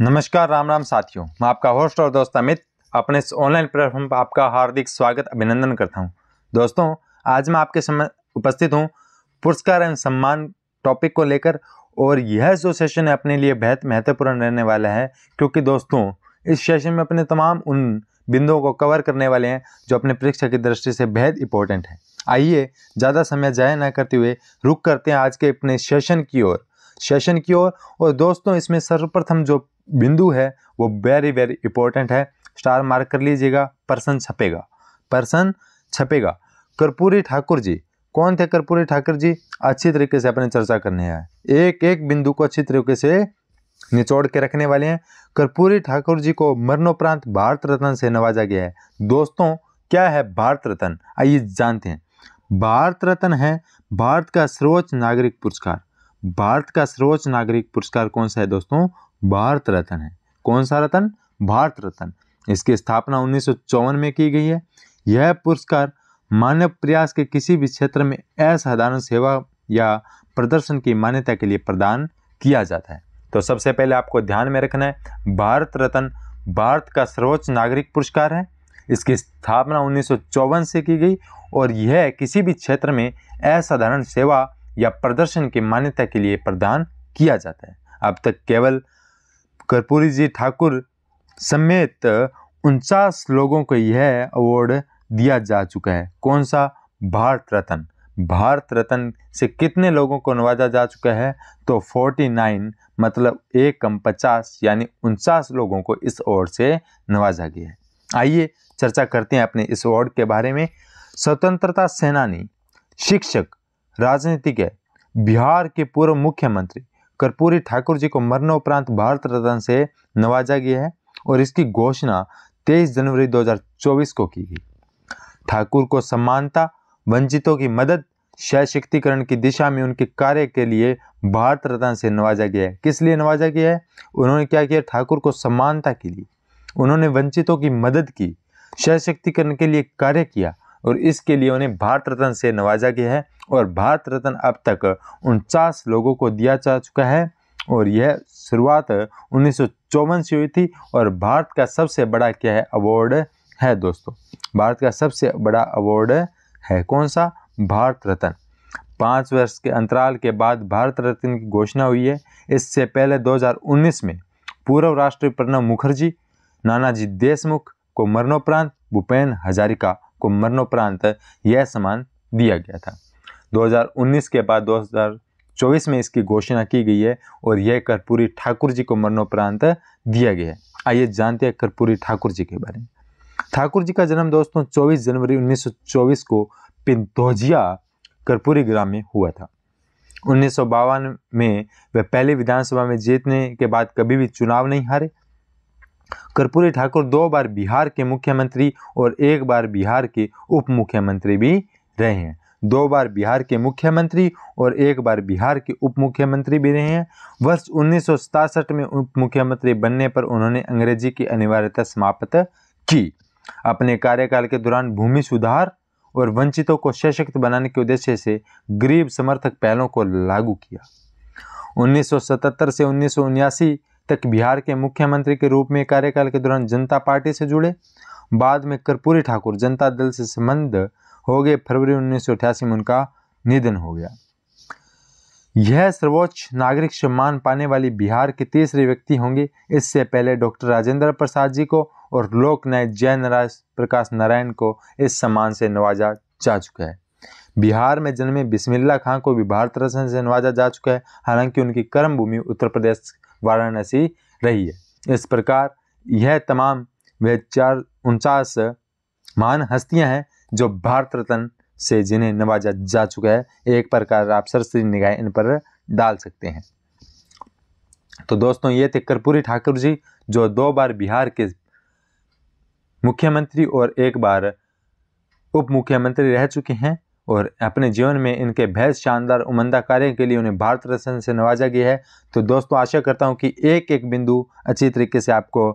नमस्कार राम राम साथियों मैं आपका होस्ट और दोस्त अमित अपने इस ऑनलाइन प्लेटफॉर्म पर आपका हार्दिक स्वागत अभिनंदन करता हूं दोस्तों आज मैं आपके समय उपस्थित हूं पुरस्कार एवं सम्मान टॉपिक को लेकर और यह जो सेशन है अपने लिए बेहद महत्वपूर्ण रहने वाला है क्योंकि दोस्तों इस सेशन में अपने तमाम उन बिंदुओं को कवर करने वाले हैं जो अपने परीक्षा की दृष्टि से बेहद इंपॉर्टेंट है आइए ज़्यादा समय जाया ना करते हुए रुक करते हैं आज के अपने सेशन की ओर सेशन की ओर और, और दोस्तों इसमें सर्वप्रथम जो बिंदु है वो वेरी वेरी इंपॉर्टेंट है स्टार मार्क कर लीजिएगा पर्सन छपेगा पर्सन छपेगा कर्पूरी ठाकुर जी कौन थे कर्पूरी ठाकुर जी अच्छी तरीके से अपने चर्चा करने हैं एक एक बिंदु को अच्छी तरीके से निचोड़ के रखने वाले हैं कर्पूरी ठाकुर जी को मरणोपरांत भारत रत्न से नवाजा गया है दोस्तों क्या है भारत रत्न आइए जानते हैं भारत रत्न है भारत का सर्वोच्च नागरिक पुरस्कार भारत का सर्वोच्च नागरिक पुरस्कार कौन सा है दोस्तों भारत रत्न है कौन सा रत्न भारत रत्न इसकी स्थापना उन्नीस में की गई है यह पुरस्कार मानव प्रयास के किसी भी क्षेत्र में असाधारण सेवा या प्रदर्शन की मान्यता के लिए प्रदान किया जाता है तो सबसे पहले आपको ध्यान में रखना है भारत रत्न भारत का सर्वोच्च नागरिक पुरस्कार है इसकी स्थापना उन्नीस से की गई और यह किसी भी क्षेत्र में असाधारण सेवा या प्रदर्शन की मान्यता के लिए प्रदान किया जाता है अब तक केवल कर्पूरी जी ठाकुर समेत उनचास लोगों को यह अवार्ड दिया जा चुका है कौन सा भारत रत्न भारत रत्न से कितने लोगों को नवाजा जा चुका है तो 49 मतलब एक कम पचास यानी उनचास लोगों को इस अवार्ड से नवाजा गया है आइए चर्चा करते हैं अपने इस अवार्ड के बारे में स्वतंत्रता सेनानी शिक्षक राजनीतिज्ञ बिहार के पूर्व मुख्यमंत्री कर्पूरी ठाकुर जी को उपरांत भारत रत्न से नवाजा गया है और इसकी घोषणा 23 जनवरी 2024 को की गई ठाकुर को समानता वंचितों की मदद सशक्तिकरण की दिशा में उनके कार्य के लिए भारत रत्न से नवाजा गया है किस लिए नवाजा गया है उन्होंने क्या किया ठाकुर को समानता के लिए उन्होंने वंचितों की मदद की सशक्तिकरण के लिए कार्य किया और इसके लिए उन्हें भारत रत्न से नवाजा गया है और भारत रत्न अब तक उनचास लोगों को दिया जा चुका है और यह शुरुआत उन्नीस से हुई थी और भारत का सबसे बड़ा क्या है अवार्ड है दोस्तों भारत का सबसे बड़ा अवार्ड है कौन सा भारत रत्न पाँच वर्ष के अंतराल के बाद भारत रत्न की घोषणा हुई है इससे पहले 2019 में पूर्व राष्ट्रपति प्रणब मुखर्जी नानाजी देशमुख को मरणोपरांत भूपेन हजारिका को मरणोपरांत यह सम्मान दिया गया था 2019 के बाद 2024 में इसकी घोषणा की गई है और यह कर्पूरी ठाकुर जी को मरणोपरांत दिया गया है आइए जानते हैं कर्पूरी ठाकुर जी के बारे में ठाकुर जी का जन्म दोस्तों 24 जनवरी 1924 को पिंतोजिया कर्पूरी ग्राम में हुआ था उन्नीस में वे पहले विधानसभा में जीतने के बाद कभी भी चुनाव नहीं हारे कर्पूरी ठाकुर दो बार बिहार के मुख्यमंत्री और एक बार बिहार के उप मुख्यमंत्री भी रहे हैं दो बार बिहार के मुख्यमंत्री और एक बार बिहार के उप मुख्यमंत्री भी रहे हैं वर्ष उन्नीस में उप मुख्यमंत्री बनने पर उन्होंने अंग्रेजी की अनिवार्यता समाप्त की अपने कार्यकाल के दौरान भूमि सुधार और वंचितों को सशक्त बनाने के उद्देश्य से गरीब समर्थक पहलों को लागू किया 1977 से उन्नीस तक बिहार के मुख्यमंत्री के रूप में कार्यकाल के दौरान जनता पार्टी से जुड़े बाद में कर्पूरी ठाकुर जनता दल से संबंध हो गए फरवरी उन्नीस में उनका निधन हो गया यह सर्वोच्च नागरिक सम्मान पाने वाली बिहार के तीसरे व्यक्ति होंगे इससे पहले डॉक्टर राजेंद्र प्रसाद जी को और लोक नायक जय नारायण प्रकाश नारायण को इस सम्मान से नवाजा जा चुका है बिहार में जन्मे बिस्मिल्ला खां को भी भारत रत्न से नवाजा जा चुका है हालांकि उनकी कर्मभूमि उत्तर प्रदेश वाराणसी रही है इस प्रकार यह तमाम वे चार उनचास महान हस्तियां हैं जो भारत रत्न से जिन्हें नवाजा जा चुका है एक प्रकार आप सरसरी निगाह इन पर डाल सकते हैं तो दोस्तों ये थे कर्पूरी ठाकुर जी जो दो बार बिहार के मुख्यमंत्री और एक बार उप मुख्यमंत्री रह चुके हैं और अपने जीवन में इनके बहस शानदार उमंदा कार्य के लिए उन्हें भारत रत्न से नवाजा गया है तो दोस्तों आशा करता हूँ कि एक एक बिंदु अच्छी तरीके से आपको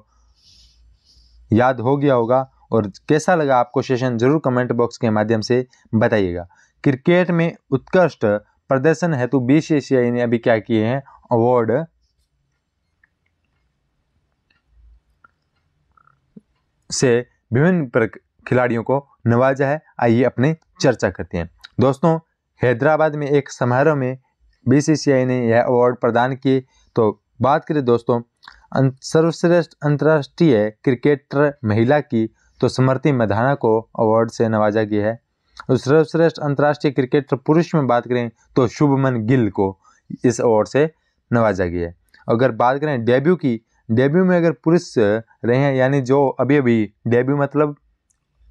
याद हो गया होगा और कैसा लगा आपको सेशन जरूर कमेंट बॉक्स के माध्यम से बताइएगा क्रिकेट में उत्कृष्ट प्रदर्शन हेतु बीसीसीआई ने अभी क्या किए हैं अवार्ड से विभिन्न खिलाड़ियों को नवाजा है आइए अपने चर्चा करते हैं दोस्तों हैदराबाद में एक समारोह में बीसीसीआई ने यह अवार्ड प्रदान किए तो बात करें दोस्तों अं, सर्वश्रेष्ठ अंतर्राष्ट्रीय क्रिकेटर महिला की तो स्मृति मधाना को अवार्ड से नवाजा गया है और सर्वश्रेष्ठ अंतर्राष्ट्रीय क्रिकेटर पुरुष में बात करें तो शुभमन गिल को इस अवार्ड से नवाजा गया है अगर बात करें डेब्यू की डेब्यू में अगर पुरुष रहे हैं यानी जो अभी अभी डेब्यू मतलब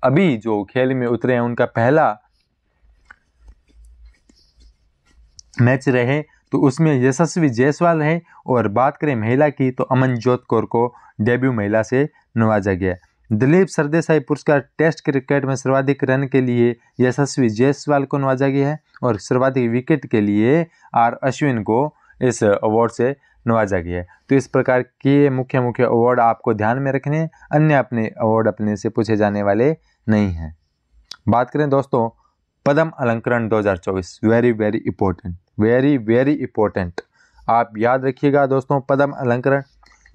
अभी जो खेल में उतरे हैं उनका पहला मैच रहे तो उसमें यशस्वी जयसवाल रहे और बात करें महिला की तो अमनजोत कौर को डेब्यू महिला से नवाजा गया दिलीप सरदेसाई पुरस्कार टेस्ट क्रिकेट में सर्वाधिक रन के लिए यशस्वी जयसवाल को नवाजा गया है और सर्वाधिक विकेट के लिए आर अश्विन को इस अवार्ड से नवाजा गया है तो इस प्रकार के मुख्य मुख्य अवार्ड आपको ध्यान में रखने अन्य अपने अवार्ड अपने से पूछे जाने वाले नहीं है बात करें दोस्तों पदम अलंकरण 2024 very very important very very important आप याद रखिएगा दोस्तों पदम अलंकरण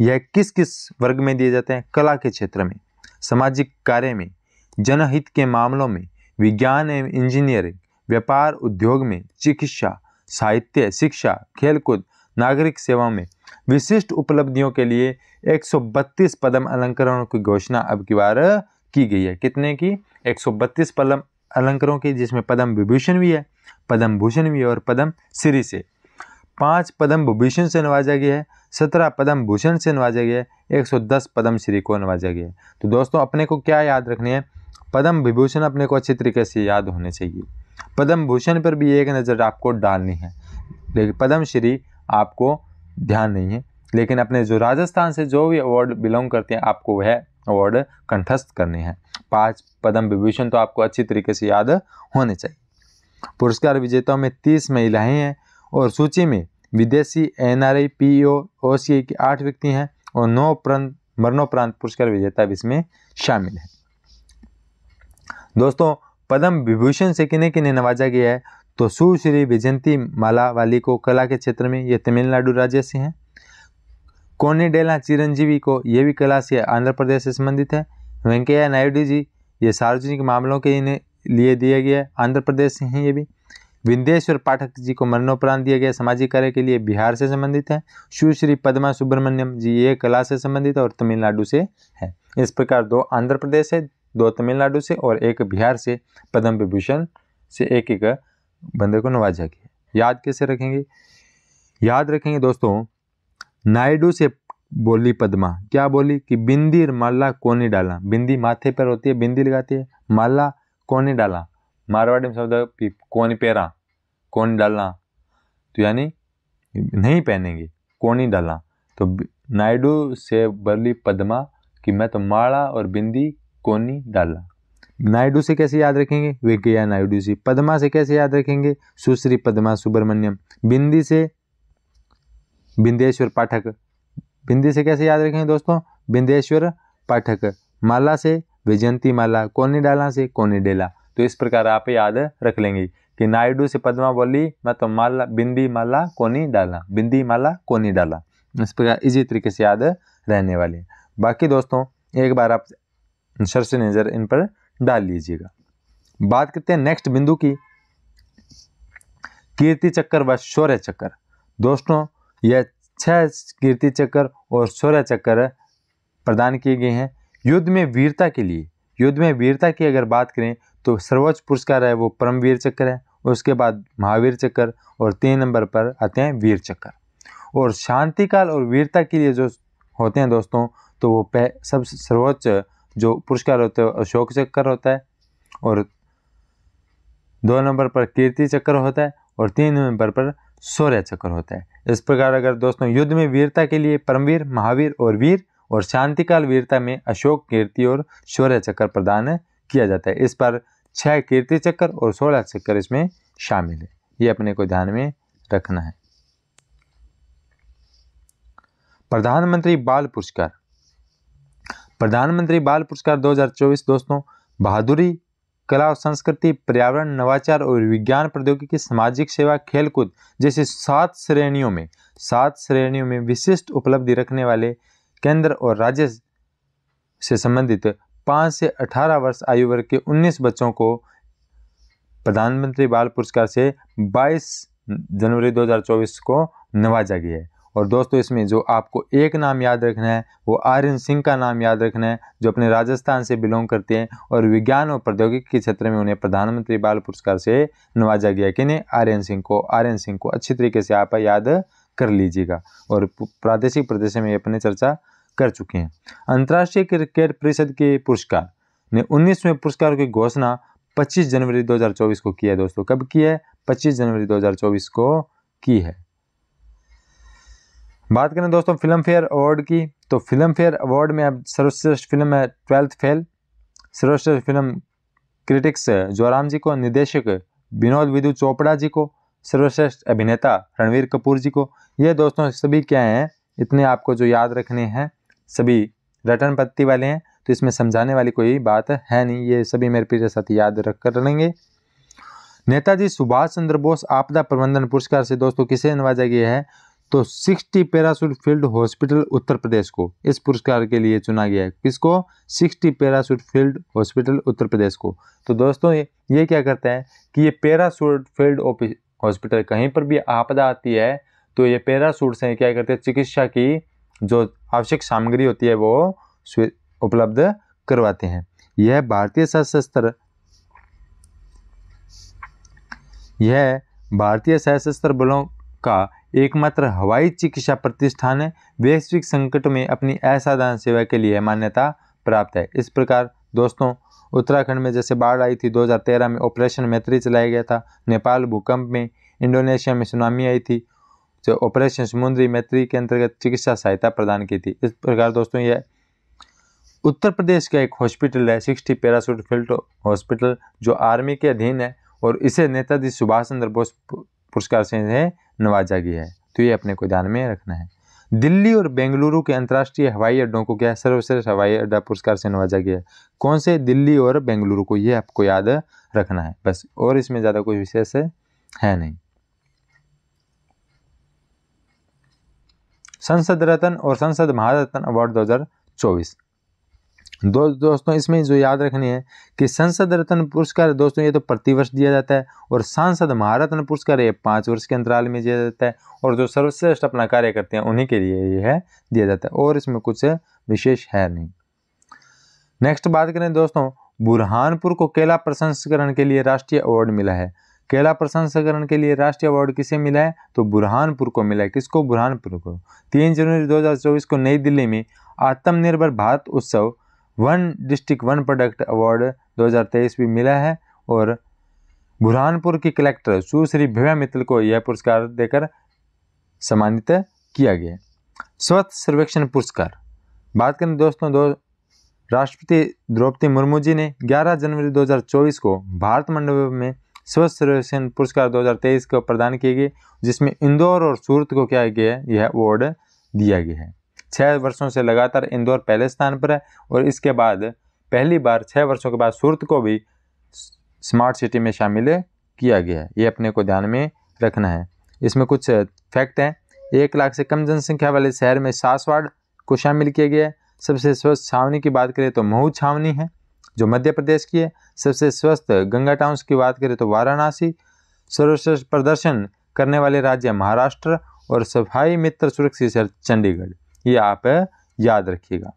यह किस किस वर्ग में दिए जाते हैं कला के क्षेत्र में सामाजिक कार्य में जनहित के मामलों में विज्ञान एवं इंजीनियरिंग व्यापार उद्योग में चिकित्सा साहित्य शिक्षा खेलकूद नागरिक सेवा में विशिष्ट उपलब्धियों के लिए 132 पदम अलंकरणों की घोषणा अब की बार की गई है कितने की बत्तीस पलम अलंकरों की जिसमें पदम विभूषण भी है पदम भूषण भी है और पदम श्री से पाँच पदम विभूषण से नवाजा गया है सत्रह पदम भूषण से नवाजा गया है एक सौ दस पदम श्री को नवाजा गया है तो दोस्तों अपने को क्या याद रखने हैं पदम विभूषण अपने को अच्छे तरीके से याद होने चाहिए पदम भूषण पर भी एक नज़र आपको डालनी है लेकिन पदम श्री आपको ध्यान नहीं है लेकिन अपने जो राजस्थान से जो भी अवार्ड बिलोंग करते हैं आपको वह वर्ड कंठस्थ करने हैं पांच पद्म विभूषण तो आपको अच्छी तरीके से याद होने चाहिए पुरस्कार विजेताओं में तीस महिलाएं हैं और सूची में विदेशी N R I P O O C I के आठ व्यक्ति हैं और नौ प्रांत मरणोपरांत पुरस्कार विजेता भी इसमें शामिल हैं दोस्तों पद्म विभूषण से किन्हें किन्हें नवाजा गया है तो सुश्री विजयंती मालावाली को कला के क्षेत्र में ये तमिलनाडु राज्य से हैं कोनीडेला चिरंजीवी को ये भी कला से आंध्र प्रदेश से संबंधित है वेंकैया नायडू जी ये सार्वजनिक मामलों के इन्हें लिए दिया गया है आंध्र प्रदेश से हैं ये भी विन्देश्वर पाठक जी को मरणोपरांत दिया गया सामाजिक कार्य के लिए बिहार से संबंधित है सुश्री पद्मा सुब्रमण्यम जी ये कला से संबंधित और तमिलनाडु से है इस प्रकार दो आंध्र प्रदेश से दो तमिलनाडु से और एक बिहार से पद्म विभूषण से एक एक बंदे को नवाजा गया याद कैसे रखेंगे याद रखेंगे दोस्तों नायडू से बोली पद्मा क्या बोली कि बिंदी माला कोने डाला बिंदी माथे पर होती है बिंदी लगाती है माला कोने डाला मारवाड़ी में शब्द कौन पेरा कौन डालना तो यानी नहीं पहनेंगे ही डाला तो नायडू से बोली पद्मा कि मैं तो माला और बिंदी कोनी डाला नायडू से कैसे याद रखेंगे वेंकैया नायडू से पद्मा से कैसे याद रखेंगे सुश्री पद्मा सुब्रमण्यम बिंदी से बिंदेश्वर पाठक बिंदी से कैसे याद रखेंगे दोस्तों बिंदेश्वर पाठक माला से विजयंती माला कोनी डाला से कोनी डेला तो इस प्रकार आप याद रख लेंगे कि नायडू से पद्मावली मैं तो माला बिंदी माला कोनी डाला बिंदी माला कोनी डाला इस प्रकार इसी तरीके से याद रहने वाले बाकी दोस्तों एक बार आप सर से नज़र इन पर डाल लीजिएगा बात करते हैं नेक्स्ट बिंदु की कीर्ति चक्कर व शौर्य चक्कर दोस्तों यह छः कीर्ति चक्र और सौर्य चक्र प्रदान किए गए हैं युद्ध में वीरता के लिए युद्ध में वीरता की अगर बात करें तो सर्वोच्च पुरस्कार है वो परमवीर चक्र है उसके बाद महावीर चक्र और तीन नंबर पर आते हैं वीर चक्र और शांति काल और वीरता के लिए जो होते हैं दोस्तों तो वो पह सब सर्वोच्च जो पुरस्कार होते हैं अशोक चक्र होता है और दो नंबर पर कीर्ति चक्र होता है और तीन नंबर पर सौर्य चक्र होता है इस प्रकार अगर दोस्तों युद्ध में वीरता के लिए परमवीर महावीर और वीर और शांतिकाल वीरता में अशोक कीर्ति और शौर्य चक्र प्रदान किया जाता है इस पर छह कीर्ति चक्र और सोलह चक्कर इसमें शामिल है ये अपने को ध्यान में रखना है प्रधानमंत्री बाल पुरस्कार प्रधानमंत्री बाल पुरस्कार 2024 दोस्तों बहादुरी कला और संस्कृति पर्यावरण नवाचार और विज्ञान प्रौद्योगिकी सामाजिक सेवा खेलकूद जैसे सात श्रेणियों में सात श्रेणियों में विशिष्ट उपलब्धि रखने वाले केंद्र और राज्य से संबंधित पाँच से अठारह वर्ष आयु वर्ग के उन्नीस बच्चों को प्रधानमंत्री बाल पुरस्कार से बाईस जनवरी 2024 को नवाजा गया है और दोस्तों इसमें जो आपको एक नाम याद रखना है वो आर्यन सिंह का नाम याद रखना है जो अपने राजस्थान से बिलोंग करते हैं और विज्ञान और प्रौद्योगिकी के क्षेत्र में उन्हें प्रधानमंत्री बाल पुरस्कार से नवाजा गया कि नहीं आर्यन सिंह को आर्यन सिंह को अच्छी तरीके से आप याद कर लीजिएगा और प्रादेशिक प्रदेश में अपने चर्चा कर चुके हैं अंतर्राष्ट्रीय क्रिकेट परिषद के पुरस्कार ने उन्नीसवें पुरस्कार की घोषणा 25 जनवरी 2024 को किया है दोस्तों कब की है 25 जनवरी 2024 को की है बात करें दोस्तों फिल्म फेयर अवार्ड की तो फिल्म फेयर अवार्ड में अब सर्वश्रेष्ठ फिल्म है ट्वेल्थ फेल सर्वश्रेष्ठ फिल्म क्रिटिक्स जोराम जी को निर्देशक विनोद विदु चोपड़ा जी को सर्वश्रेष्ठ अभिनेता रणवीर कपूर जी को ये दोस्तों सभी क्या हैं इतने आपको जो याद रखने हैं सभी रटन पत्ती वाले हैं तो इसमें समझाने वाली कोई बात है नहीं ये सभी मेरे प्रिय साथी याद रख कर रहेंगे नेताजी सुभाष चंद्र बोस आपदा प्रबंधन पुरस्कार से दोस्तों किसे नवाजा गया है तो sixty parachute field hospital Uttar Pradesh को इस पुरस्कार के लिए चुना गया है किसको sixty parachute field hospital Uttar Pradesh को तो दोस्तों ये ये क्या करते हैं कि ये पैरासूट फील्ड हॉस्पिटल कहीं पर भी आपदा आती है तो ये पैरासूट से क्या करते हैं चिकित्सा की जो आवश्यक सामग्री होती है वो उपलब्ध करवाते हैं यह भारतीय सशस्त्र यह भारतीय सशस्त्र बलों का एकमात्र हवाई चिकित्सा प्रतिष्ठान है वैश्विक संकट में अपनी असाधारण सेवा के लिए मान्यता प्राप्त है इस प्रकार दोस्तों उत्तराखंड में जैसे बाढ़ आई थी 2013 में ऑपरेशन मैत्री चलाया गया था नेपाल भूकंप में इंडोनेशिया में सुनामी आई थी जो ऑपरेशन समुद्री मैत्री के अंतर्गत चिकित्सा सहायता प्रदान की थी इस प्रकार दोस्तों यह उत्तर प्रदेश का एक हॉस्पिटल है सिक्सटी पैरासूट फील्ड हॉस्पिटल जो आर्मी के अधीन है और इसे नेताजी सुभाष चंद्र बोस पुरस्कार से नवाजा गया है तो ये अपने को ध्यान में रखना है दिल्ली और बेंगलुरु के अंतर्राष्ट्रीय हवाई अड्डों को क्या सर्वश्रेष्ठ हवाई अड्डा पुरस्कार से नवाजा गया है कौन से दिल्ली और बेंगलुरु को ये आपको याद रखना है बस और इसमें ज़्यादा कोई विशेष है नहीं संसद रत्न और संसद महारत्न अवार्ड चौबीस दो दोस्तों इसमें जो याद रखनी है कि संसद रत्न पुरस्कार दोस्तों ये तो प्रतिवर्ष दिया जाता है और सांसद महारत्न पुरस्कार ये पाँच वर्ष के अंतराल में दिया जाता है और जो सर्वश्रेष्ठ अपना कार्य करते हैं उन्हीं के लिए ये है दिया जाता है और इसमें कुछ विशेष है नहीं नेक्स्ट बात करें दोस्तों बुरहानपुर को केला प्रसंस्करण के लिए राष्ट्रीय अवार्ड मिला है केला प्रसंस्करण के लिए राष्ट्रीय अवार्ड किसे मिला है तो बुरहानपुर को मिला है किसको बुरहानपुर को तीन जनवरी 2024 को नई दिल्ली में आत्मनिर्भर भारत उत्सव one district one product award 2023 भी मिला है और बुरहानपुर की कलेक्टर सुश्री भव्या मित्तल को यह पुरस्कार देकर सम्मानित किया गया स्वच्छ सर्वेक्षण पुरस्कार बात करें दोस्तों दो राष्ट्रपति द्रौपदी मुर्मू जी ने 11 जनवरी 2024 को भारत मंडप में स्वच्छ सर्वेक्षण पुरस्कार 2023 को प्रदान किए गए जिसमें इंदौर और सूरत को क्या किया गया यह अवार्ड दिया गया है छः वर्षों से लगातार इंदौर पहले स्थान पर है और इसके बाद पहली बार छः वर्षों के बाद सूरत को भी स्मार्ट सिटी में शामिल किया गया है ये अपने को ध्यान में रखना है इसमें कुछ फैक्ट हैं एक लाख से कम जनसंख्या वाले शहर में सास वार्ड को शामिल किया गया है सबसे स्वस्थ छावनी की बात करें तो महू छावनी है जो मध्य प्रदेश की है सबसे स्वस्थ गंगा टाउन्स की बात करें तो वाराणसी सर्वश्रेष्ठ प्रदर्शन करने वाले राज्य महाराष्ट्र और सफाई मित्र सुरक्षित शहर चंडीगढ़ ये आप याद रखिएगा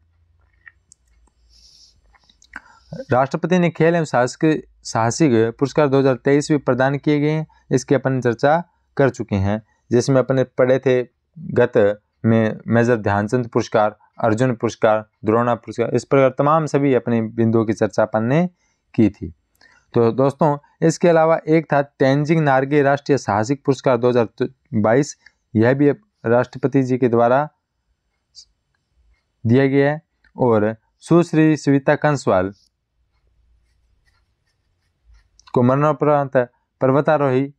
राष्ट्रपति ने खेल एवं साहसिक साहसिक पुरस्कार 2023 भी प्रदान किए गए हैं इसकी अपन चर्चा कर चुके हैं जिसमें अपने पढ़े थे गत में मेजर ध्यानचंद पुरस्कार अर्जुन पुरस्कार द्रोणा पुरस्कार इस प्रकार तमाम सभी अपने बिंदुओं की चर्चा अपन ने की थी तो दोस्तों इसके अलावा एक था तेंजिंग नार्गे राष्ट्रीय साहसिक पुरस्कार दो यह भी राष्ट्रपति जी के द्वारा दिया गया है और सुश्री सविता कंसवाल को मरणोपरांत पर्वतारोही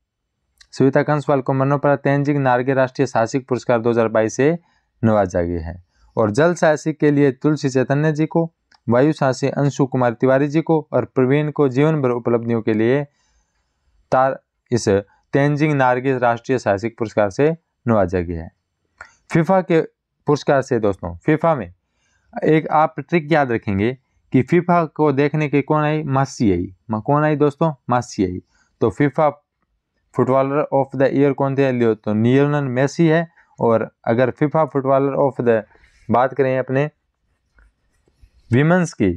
सविता कंसवाल को मरणोपरांत तेंजिंग नारगे राष्ट्रीय साहसिक पुरस्कार 2022 से नवाजा गया है और जल साहसिक के लिए तुलसी चैतन्य जी को वायु साहसी अंशु कुमार तिवारी जी को और प्रवीण को जीवन भर उपलब्धियों के लिए तार इस तेंजिंग नारगे राष्ट्रीय साहसिक पुरस्कार से नवाजा गया है फिफा के पुरस्कार से दोस्तों फीफा में एक आप ट्रिक याद रखेंगे कि फीफा को देखने के कौन आई मासी आई कौन आई दोस्तों मासी आई तो FIFA footballer of the year कौन थे लियो तो नियरनल मेसी है और अगर फीफा फुटबॉलर ऑफ द बात करें अपने विमेंस की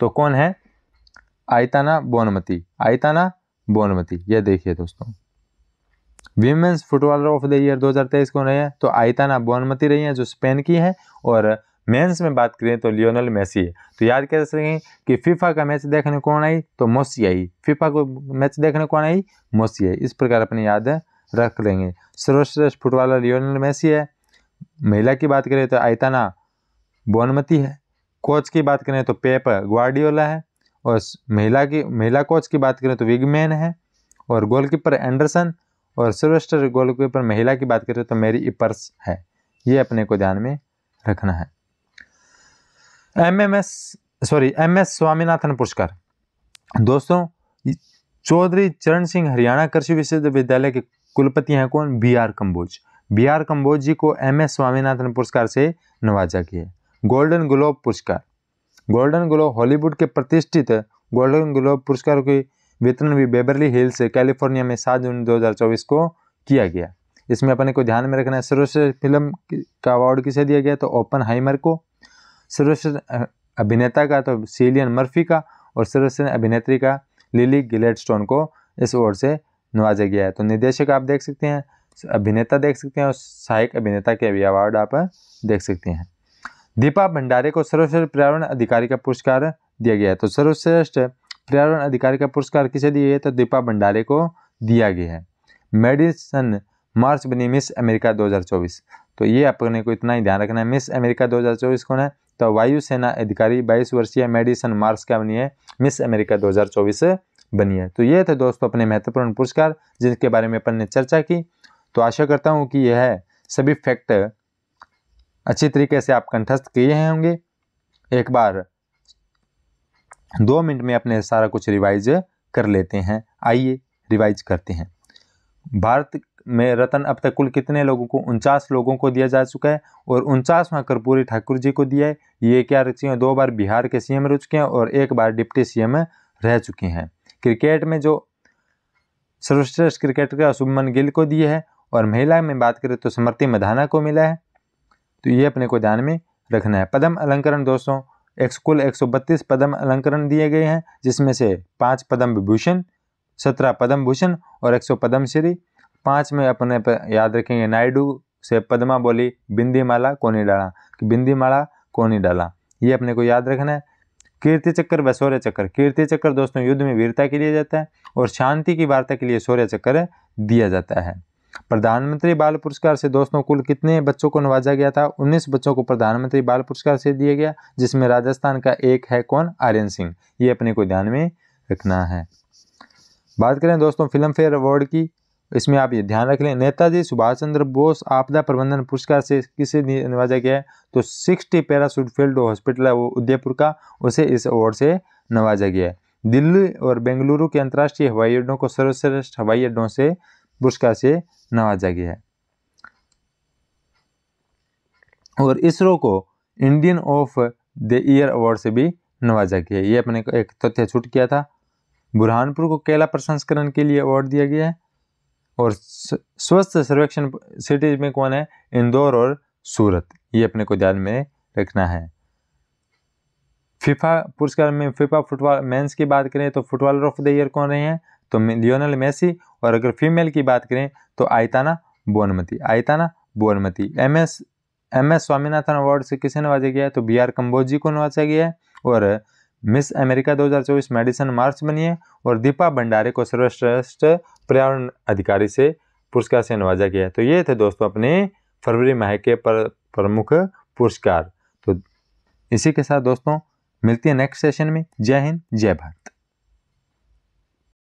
तो कौन है आयताना बोनमती आयताना बोनमती ये देखिए दोस्तों women's footballer of the year 2023 कौन रही है तो आयताना बोनमती रही हैं जो स्पेन की है और मेंस में बात करें तो लियोनल मेसी है तो याद कह सकें कि फीफा का मैच देखने कौन आई तो मोसी आई फीफा को मैच देखने कौन आई मोसी आई इस प्रकार अपनी याद रख लेंगे सर्वश्रेष्ठ फुटबॉलर लियोनल मेसी है महिला की बात करें तो आयताना बोनमती है कोच की बात करें तो पेप ग्वाडियोला है और महिला की महिला कोच की बात करें तो विगमैन है और गोलकीपर एंडरसन और सर्वश्रेष्ठ गोलकीपर महिला की बात करें तो मेरी इपर्स है ये अपने को ध्यान में रखना है M M S sorry M S Swaminathan पुरस्कार दोस्तों चौधरी चरण सिंह हरियाणा कृषि विश्वविद्यालय के कुलपति हैं कौन B R Kamboj B R Kamboj ji को एम एस स्वामीनाथन पुरस्कार से नवाजा गया गोल्डन ग्लोब पुरस्कार गोल्डन ग्लोब हॉलीवुड के प्रतिष्ठित गोल्डन ग्लोब पुरस्कार की वितरण भी बेबरली हिल्स कैलिफोर्निया में सात जून दो को किया गया इसमें अपने को ध्यान में रखना है सर्वश्रेष्ठ फिल्म का अवार्ड किसे दिया गया तो ओपन हाइमर को सर्वश्रेष्ठ अभिनेता का तो सीलियन मर्फी का और सर्वश्रेष्ठ अभिनेत्री का लिली गिलेटस्टोन को इस अवार्ड से नवाजा गया है तो निर्देशक आप देख सकते हैं अभिनेता देख सकते हैं और सहायक अभिनेता के भी अवार्ड आप देख सकते हैं दीपा भंडारे को सर्वश्रेष्ठ पर्यावरण अधिकारी का पुरस्कार दिया गया है तो सर्वश्रेष्ठ पर्यावरण अधिकारी का पुरस्कार किसे दिए तो दीपा भंडारे को दिया गया है मेडिसन मार्च बनी मिस अमेरिका 2024 तो ये अपने को इतना ही ध्यान रखना है मिस अमेरिका 2024 कौन है तो वायुसेना अधिकारी 22 वर्षीय मेडिसन मार्स क्या बनी है मिस अमेरिका 2024 बनी है तो ये थे दोस्तों अपने महत्वपूर्ण पुरस्कार जिनके बारे में अपन ने चर्चा की तो आशा करता हूँ कि यह सभी फैक्ट अच्छी तरीके से आप कंठस्थ किए होंगे एक बार दो मिनट में अपने सारा कुछ रिवाइज कर लेते हैं आइए रिवाइज करते हैं भारत में रतन अब तक कुल कितने लोगों को उनचास लोगों को दिया जा चुका है और उनचासवां कर्पूरी ठाकुर जी को दिया है ये क्या रह हैं दो बार बिहार के सीएम रह चुके हैं और एक बार डिप्टी सीएम रह चुके हैं क्रिकेट में जो सर्वश्रेष्ठ क्रिकेटर शुभमन गिल को दिए है और महिला में बात करें तो स्मृति मधाना को मिला है तो ये अपने को ध्यान में रखना है पदम अलंकरण दोस्तों एक कुल एक पदम अलंकरण दिए गए हैं जिसमें से पाँच पदम विभूषण सत्रह पद्म भूषण और एक सौ पद्म श्री पाँच में अपने याद रखेंगे नायडू से पद्मा बोली बिंदी माला कोनी डाला कि बिंदी माला कोनी डाला ये अपने को याद रखना है कीर्ति चक्कर व शौर्य चक्कर कीर्ति चक्कर दोस्तों युद्ध में वीरता के लिए जाता है और शांति की वार्ता के लिए शौर्य चक्र दिया जाता है प्रधानमंत्री बाल पुरस्कार से दोस्तों कुल कितने बच्चों को नवाजा गया था 19 बच्चों को प्रधानमंत्री बाल पुरस्कार से दिया गया जिसमें राजस्थान का एक है कौन आर्यन सिंह ये अपने को ध्यान में रखना है बात करें दोस्तों फिल्म फेयर अवार्ड की इसमें आप ये ध्यान रख लें नेताजी सुभाष चंद्र बोस आपदा प्रबंधन पुरस्कार से किसे नवाजा गया है तो सिक्सटी पैरासूट फील्ड हॉस्पिटल है वो उदयपुर का उसे इस अवार्ड से नवाजा गया है दिल्ली और बेंगलुरु के अंतर्राष्ट्रीय हवाई अड्डों को सर्वश्रेष्ठ हवाई अड्डों से पुरस्कार से नवाजा गया है और इसरो को Indian of the year award से भी नवाजा गया ये अपने को एक तथ्य छूट किया था बुरहानपुर को केला प्रसंस्करण के लिए अवार्ड दिया गया है और स्वस्थ सर्वेक्षण सिटीज में कौन है इंदौर और सूरत ये अपने को ध्यान में रखना है फिफा पुरस्कार में फिफा फुटबॉल मेंस की बात करें तो फुटबॉलर ऑफ द ईयर कौन रहे हैं तो लियोनल मेसी और अगर फीमेल की बात करें तो Aitana Bonmati Aitana Bonmati M S M S Swaminathan award से किसे नवाजा गया है तो बी आर कम्बोजी को नवाजा गया है और मिस अमेरिका 2024 मेडिसन मार्च बनी है और दीपा भंडारे को सर्वश्रेष्ठ पर्यावरण अधिकारी से पुरस्कार से नवाजा गया है तो ये थे दोस्तों अपने फरवरी माह के पर, प्रमुख पुरस्कार तो इसी के साथ दोस्तों मिलती है नेक्स्ट सेशन में जय हिंद जय भारत